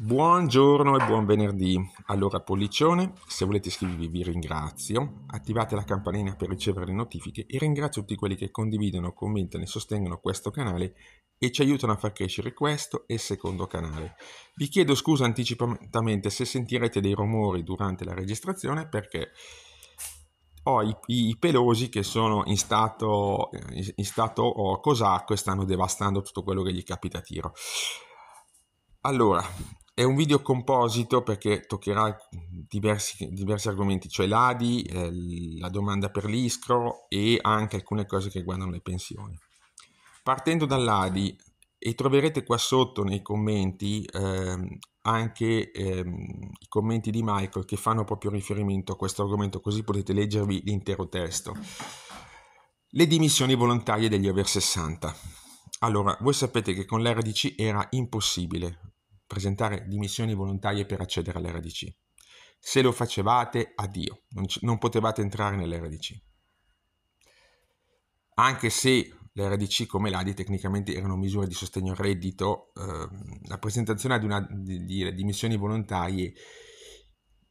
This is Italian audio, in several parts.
Buongiorno e buon venerdì. Allora Pollicione, se volete iscrivervi vi ringrazio, attivate la campanella per ricevere le notifiche e ringrazio tutti quelli che condividono, commentano e sostengono questo canale e ci aiutano a far crescere questo e il secondo canale. Vi chiedo scusa anticipatamente se sentirete dei rumori durante la registrazione perché ho i, i, i pelosi che sono in stato, in stato oh, cosacco e stanno devastando tutto quello che gli capita a tiro. Allora, è un video composito perché toccherà diversi, diversi argomenti, cioè l'ADI, eh, la domanda per l'ISCRO e anche alcune cose che riguardano le pensioni. Partendo dall'ADI, e troverete qua sotto nei commenti eh, anche eh, i commenti di Michael che fanno proprio riferimento a questo argomento, così potete leggervi l'intero testo. Le dimissioni volontarie degli over 60. Allora, voi sapete che con l'RDC era impossibile presentare dimissioni volontarie per accedere all'RDC. Se lo facevate, addio, non, c- non potevate entrare nell'RDC. Anche se l'RDC come l'ADI tecnicamente erano misure di sostegno al reddito, eh, la presentazione di, una, di, di dimissioni volontarie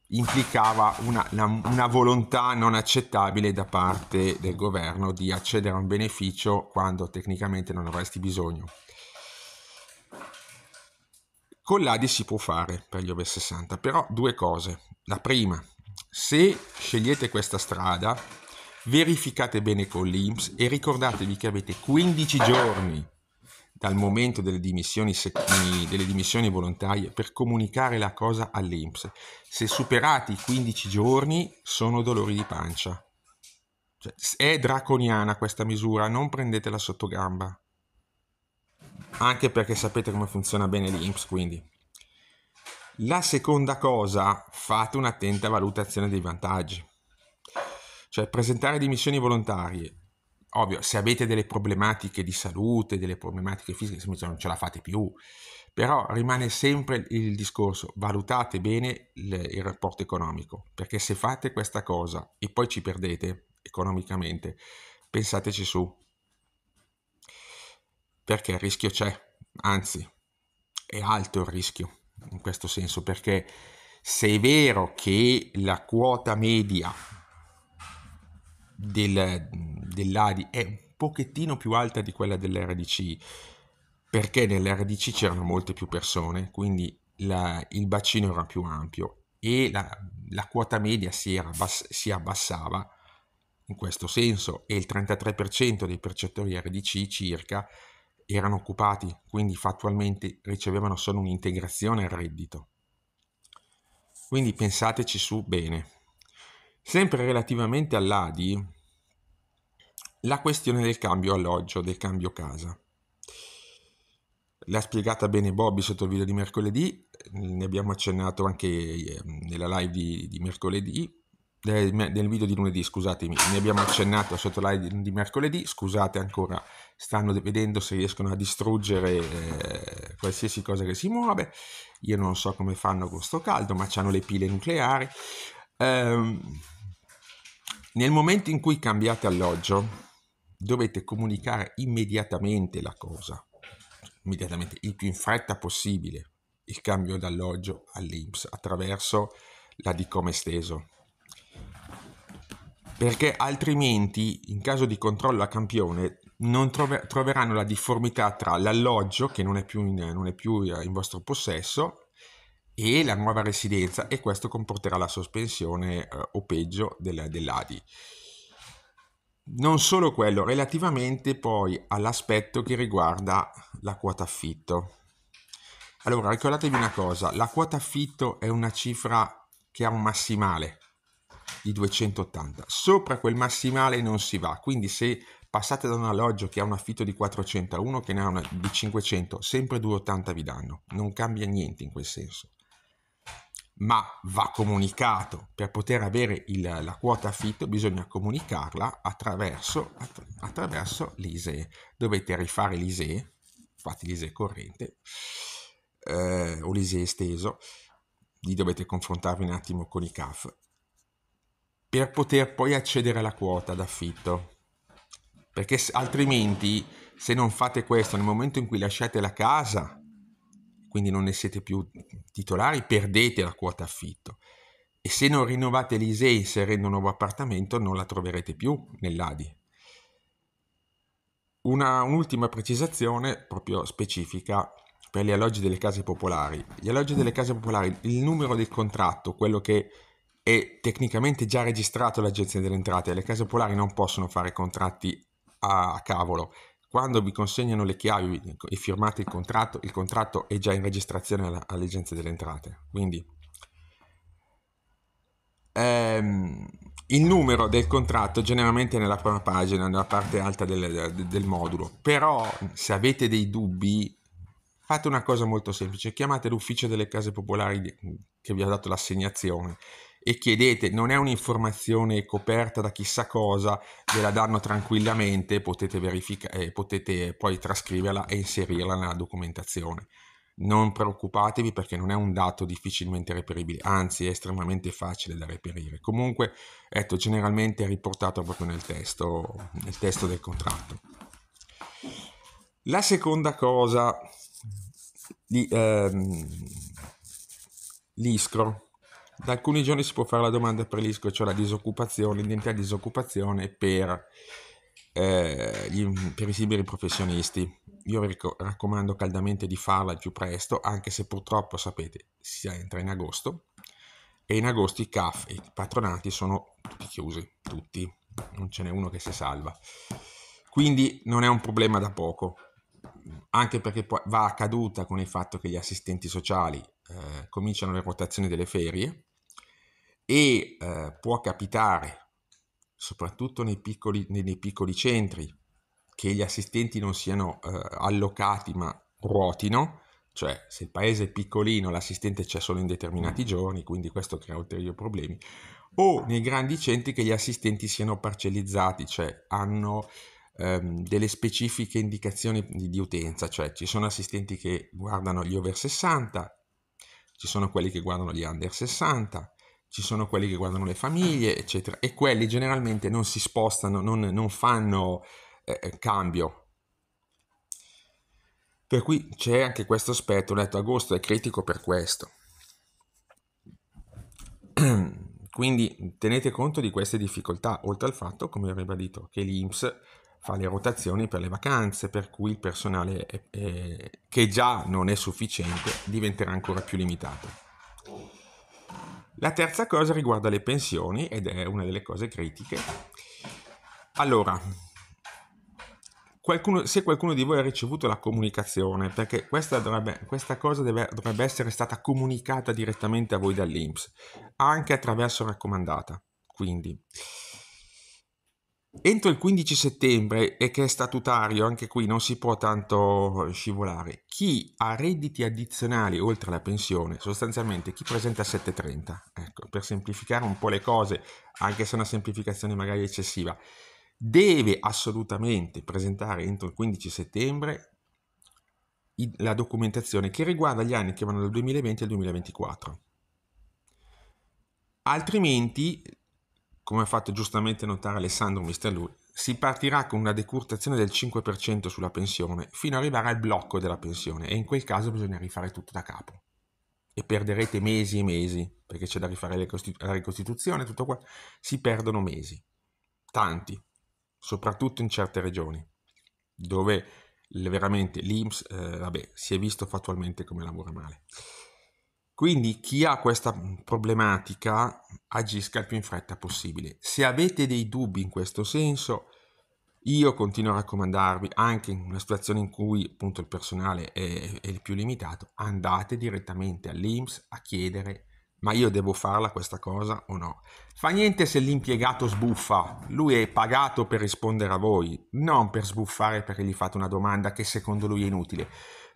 implicava una, una, una, volontà non accettabile da parte del governo di accedere a un beneficio quando tecnicamente non avresti bisogno. Con l'ADI si può fare per gli over 60, però due cose. La prima, se scegliete questa strada, verificate bene con l'IMS e ricordatevi che avete 15 giorni dal momento delle dimissioni, delle dimissioni volontarie per comunicare la cosa all'IMS. Se superati i 15 giorni sono dolori di pancia. Cioè, è draconiana questa misura, non prendetela sotto gamba anche perché sapete come funziona bene l'INPS, quindi. La seconda cosa, fate un'attenta valutazione dei vantaggi. Cioè presentare dimissioni volontarie. Ovvio, se avete delle problematiche di salute, delle problematiche fisiche, semplicemente non ce la fate più. Però rimane sempre il discorso, valutate bene il rapporto economico, perché se fate questa cosa e poi ci perdete economicamente, pensateci su perché il rischio c'è, anzi è alto il rischio in questo senso, perché se è vero che la quota media del, dell'ADI è un pochettino più alta di quella dell'RDC, perché nell'RDC c'erano molte più persone, quindi la, il bacino era più ampio e la, la quota media si, era, si abbassava in questo senso e il 33% dei percettori RDC circa erano occupati, quindi fattualmente ricevevano solo un'integrazione al reddito. Quindi pensateci su bene. Sempre relativamente all'ADI, la questione del cambio alloggio, del cambio casa. L'ha spiegata bene Bobby sotto il video di mercoledì, ne abbiamo accennato anche ehm, nella live di, di mercoledì, eh, nel video di lunedì, scusatemi, ne abbiamo accennato sotto live di mercoledì, scusate ancora, stanno vedendo se riescono a distruggere eh, qualsiasi cosa che si muove, io non so come fanno con sto caldo, ma hanno le pile nucleari. Eh, nel momento in cui cambiate alloggio, dovete comunicare immediatamente la cosa, immediatamente, il più in fretta possibile, il cambio d'alloggio all'Inps attraverso la DICOM esteso perché altrimenti in caso di controllo a campione non trove, troveranno la difformità tra l'alloggio che non è, più in, non è più eh, in vostro possesso e la nuova residenza e questo comporterà la sospensione eh, o peggio del, dell'ADI. Non solo quello, relativamente poi all'aspetto che riguarda la quota affitto. Allora, ricordatevi una cosa, la quota affitto è una cifra che ha un massimale, di 280. Sopra quel massimale non si va, quindi se passate da un alloggio che ha un affitto di 400 a uno che ne ha una di 500, sempre 280 vi danno, non cambia niente in quel senso. Ma va comunicato, per poter avere il, la quota affitto bisogna comunicarla attraverso, attra, attraverso l'ISEE. Dovete rifare l'ISEE, fate l'ISEE corrente eh, o l'ISEE esteso, lì dovete confrontarvi un attimo con i CAF per poter poi accedere alla quota d'affitto. Perché altrimenti, se non fate questo, nel momento in cui lasciate la casa, quindi non ne siete più titolari, perdete la quota affitto. E se non rinnovate l'ISE inserendo un nuovo appartamento, non la troverete più nell'ADI. Una, un'ultima precisazione proprio specifica per gli alloggi delle case popolari. Gli alloggi delle case popolari, il numero del contratto, quello che è tecnicamente già registrato l'agenzia delle entrate, le case popolari non possono fare contratti a cavolo. Quando vi consegnano le chiavi e firmate il contratto, il contratto è già in registrazione all'agenzia delle entrate. Quindi ehm, il numero del contratto generalmente è nella prima pagina, nella parte alta del, del modulo. Però se avete dei dubbi, fate una cosa molto semplice, chiamate l'ufficio delle case popolari che vi ha dato l'assegnazione e chiedete, non è un'informazione coperta da chissà cosa, ve la danno tranquillamente, potete, verifica- eh, potete poi trascriverla e inserirla nella documentazione. Non preoccupatevi perché non è un dato difficilmente reperibile, anzi è estremamente facile da reperire. Comunque, ecco, generalmente è riportato proprio nel testo, nel testo del contratto. La seconda cosa, di, ehm, l'ISCRO, da alcuni giorni si può fare la domanda per l'ISCO, cioè la disoccupazione, l'identità di disoccupazione per, eh, gli, per i liberi professionisti. Io vi raccomando caldamente di farla il più presto, anche se purtroppo, sapete, si entra in agosto e in agosto i CAF e i patronati sono tutti chiusi, tutti, non ce n'è uno che si salva. Quindi non è un problema da poco, anche perché va a caduta con il fatto che gli assistenti sociali eh, cominciano le rotazioni delle ferie e eh, può capitare, soprattutto nei piccoli, nei, nei piccoli, centri, che gli assistenti non siano eh, allocati ma ruotino, cioè se il paese è piccolino l'assistente c'è solo in determinati mm. giorni, quindi questo crea ulteriori problemi, o nei grandi centri che gli assistenti siano parcellizzati, cioè hanno ehm, delle specifiche indicazioni di, di utenza, cioè ci sono assistenti che guardano gli over 60, ci sono quelli che guardano gli under 60, ci sono quelli che guardano le ah. famiglie, eccetera, e quelli generalmente non si spostano, non, non fanno eh, eh cambio. Per cui c'è anche questo aspetto, ho detto agosto è critico per questo. Quindi tenete conto di queste difficoltà, oltre al fatto, come ho ribadito, che l'INPS fa le rotazioni per le vacanze, per cui il personale è, è, che già non è sufficiente diventerà ancora più limitato. La terza cosa riguarda le pensioni ed è una delle cose critiche. Allora, qualcuno, se qualcuno di voi ha ricevuto la comunicazione, perché questa, dovrebbe, questa cosa deve, dovrebbe essere stata comunicata direttamente a voi dall'Inps, anche attraverso raccomandata. Quindi, entro il 15 settembre e che è statutario, anche qui non si può tanto eh, scivolare, chi ha redditi addizionali oltre alla pensione, sostanzialmente chi presenta 730, ecco, per semplificare un po' le cose, anche se è una semplificazione magari eccessiva, deve assolutamente presentare entro il 15 settembre la documentazione che riguarda gli anni che vanno dal 2020 al 2024. Altrimenti come ha fatto giustamente notare Alessandro Mistalui, si partirà con una decurtazione del 5% sulla pensione fino ad arrivare al blocco della pensione e in quel caso bisogna rifare tutto da capo. E perderete mesi e mesi, perché c'è da rifare costitu- la ricostituzione, tutto qua, si perdono mesi, tanti, soprattutto in certe regioni, dove veramente l'IMS eh, vabbè, si è visto fattualmente come lavora male. Quindi chi ha questa problematica agisca il più in fretta possibile. Se avete dei dubbi in questo senso, io continuo a raccomandarvi, anche in una situazione in cui appunto il personale è, è il più limitato, andate direttamente all'IMS a chiedere ma io devo farla questa cosa o no? Fa niente se l'impiegato sbuffa, lui è pagato per rispondere a voi, non per sbuffare perché gli fate una domanda che secondo lui è inutile,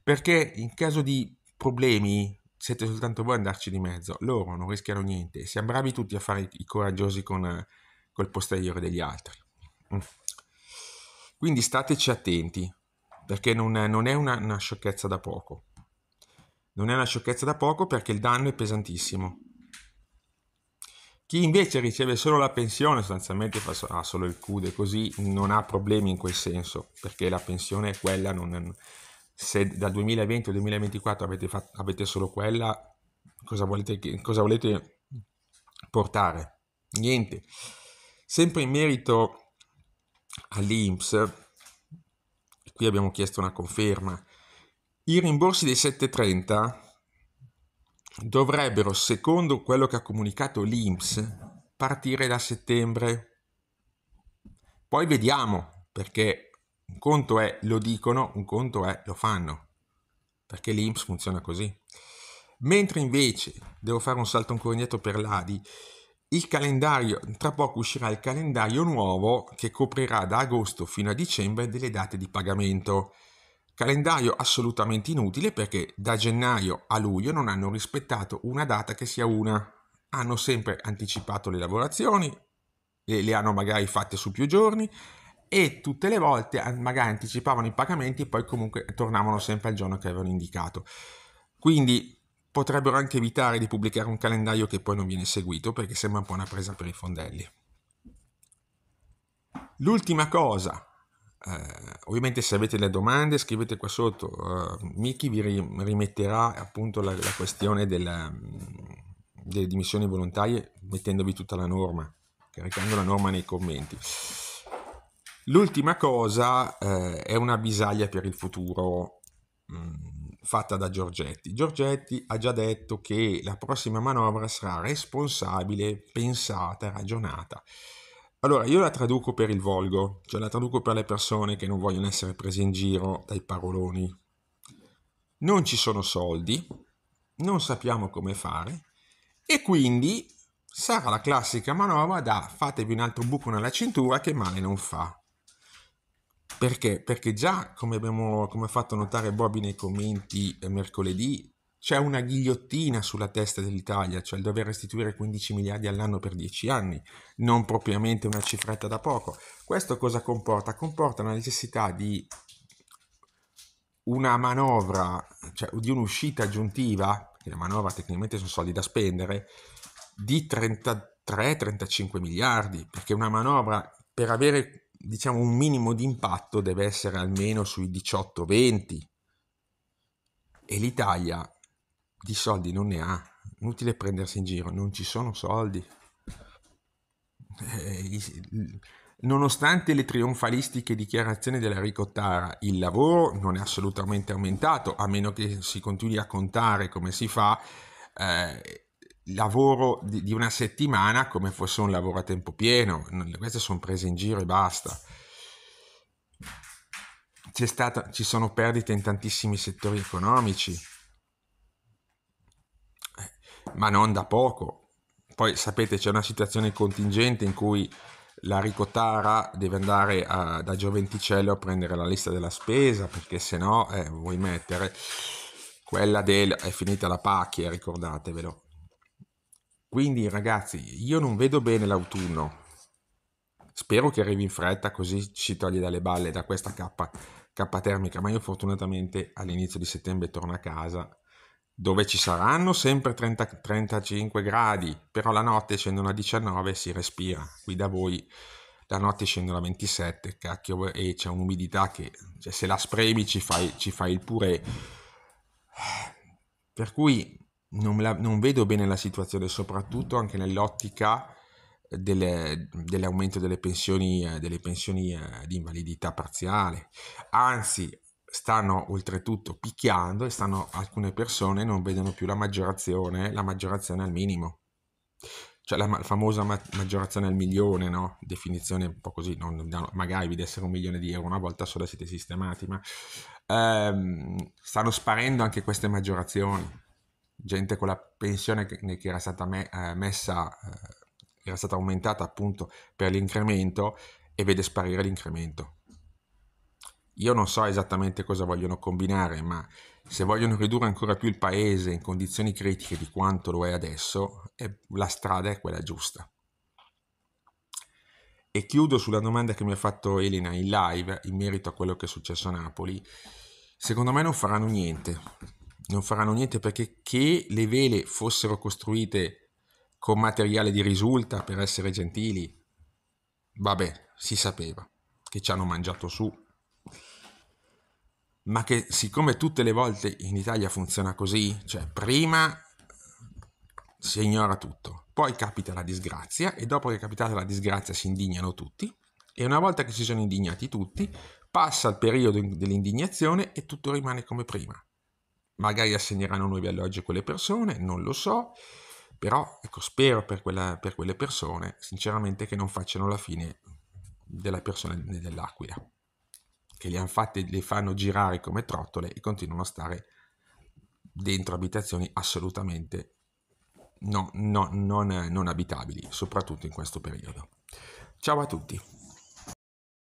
perché in caso di problemi siete soltanto voi ad andarci di mezzo, loro non rischiano niente, e siamo bravi tutti a fare i coraggiosi con, col posteriore degli altri. Mm. Quindi stateci attenti, perché non, non è una, una, sciocchezza da poco. Non è una sciocchezza da poco perché il danno è pesantissimo. Chi invece riceve solo la pensione, sostanzialmente fa so- ah, solo il CUDE, così non ha problemi in quel senso, perché la pensione è quella, non, se dal 2020 al 2024 avete, fatto, avete solo quella, cosa volete, cosa volete portare? Niente. Sempre in merito all'IMS, qui abbiamo chiesto una conferma, i rimborsi dei 730 dovrebbero, secondo quello che ha comunicato l'IMS, partire da settembre. Poi vediamo, perché un conto è lo dicono, un conto è lo fanno, perché l'Inps funziona così. Mentre invece, devo fare un salto ancora indietro per l'ADI, il calendario, tra poco uscirà il calendario nuovo che coprirà da agosto fino a dicembre delle date di pagamento. Calendario assolutamente inutile perché da gennaio a luglio non hanno rispettato una data che sia una. Hanno sempre anticipato le lavorazioni, le, le hanno magari fatte su più giorni, e tutte le volte magari anticipavano i pagamenti e poi comunque tornavano sempre al giorno che avevano indicato. Quindi potrebbero anche evitare di pubblicare un calendario che poi non viene seguito perché sembra un po' una presa per i fondelli. L'ultima cosa, eh, ovviamente se avete delle domande scrivete qua sotto, eh, Miki vi rimetterà appunto la, la questione della, mm, delle dimissioni volontarie mettendovi tutta la norma, caricando la norma nei commenti. L'ultima cosa eh, è una bisaglia per il futuro mh, mm, fatta da Giorgetti. Giorgetti ha già detto che la prossima manovra sarà responsabile, pensata, ragionata. Allora, io la traduco per il volgo, cioè la traduco per le persone che non vogliono essere prese in giro dai paroloni. Non ci sono soldi, non sappiamo come fare e quindi sarà la classica manovra da fatevi un altro buco nella cintura che male non fa. Perché? Perché già, come abbiamo come ha fatto notare Bobby nei commenti eh, mercoledì, c'è una ghigliottina sulla testa dell'Italia, cioè il dover restituire 15 miliardi all'anno per 10 anni, non propriamente una cifretta da poco. Questo cosa comporta? Comporta la necessità di una manovra, cioè di un'uscita aggiuntiva, che la manovra tecnicamente sono soldi da spendere, di 33-35 miliardi, perché una manovra per avere diciamo un minimo di impatto deve essere almeno sui 18-20 e l'Italia di soldi non ne ha, inutile prendersi in giro, non ci sono soldi. Eh, nonostante le trionfalistiche dichiarazioni della Ricottara, il lavoro non è assolutamente aumentato, a meno che si continui a contare come si fa eh, lavoro di, di, una settimana come fosse un lavoro a tempo pieno, queste sono prese in giro e basta. C'è Stata, ci sono perdite in tantissimi settori economici, eh, ma non da poco. Poi sapete c'è una situazione contingente in cui la Ricotara deve andare a, da Gioventicello a prendere la lista della spesa perché se no eh, vuoi mettere quella del... è finita la pacchia, ricordatevelo quindi ragazzi, io non vedo bene l'autunno. Spero che arrivi in fretta così ci togli dalle balle da questa K, K termica, ma io fortunatamente all'inizio di settembre torno a casa dove ci saranno sempre 30, 35 gradi, però la notte scendono a 19 e si respira. Qui da voi la notte scendono a 27, cacchio, e c'è un'umidità che cioè, se la spremi ci fai, ci fai il purè. Per cui non, la, non vedo bene la situazione, soprattutto anche nell'ottica delle, dell'aumento delle pensioni, eh, delle pensioni eh, di invalidità parziale. Anzi, stanno oltretutto picchiando e stanno, alcune persone non vedono più la maggiorazione, la maggiorazione al minimo. Cioè la famosa maggiorazione al milione, no? Definizione un po' così, non, magari vi dessero un milione di euro una volta sola siete sistemati, ma ehm, stanno sparendo anche queste maggiorazioni gente con la pensione che, che era stata me, eh, messa, eh, era stata aumentata appunto per l'incremento e vede sparire l'incremento. Io non so esattamente cosa vogliono combinare, ma se vogliono ridurre ancora più il paese in condizioni critiche di quanto lo è adesso, eh, la strada è quella giusta. E chiudo sulla domanda che mi ha fatto Elena in live in merito a quello che è successo a Napoli. Secondo me non faranno niente, non faranno niente perché che le vele fossero costruite con materiale di risulta per essere gentili, vabbè, si sapeva che ci hanno mangiato su. Ma che siccome tutte le volte in Italia funziona così, cioè prima si ignora tutto, poi capita la disgrazia e dopo che è capitata la disgrazia si indignano tutti e una volta che si sono indignati tutti passa il periodo dell'indignazione e tutto rimane come prima. Magari assegneranno nuovi alloggi a quelle persone, non lo so, però ecco, spero per, quella, per quelle persone sinceramente che non facciano la fine della persona dell'Aquila, che li, fatti, li fanno girare come trottole e continuano a stare dentro abitazioni assolutamente no, no, non, non abitabili, soprattutto in questo periodo. Ciao a tutti!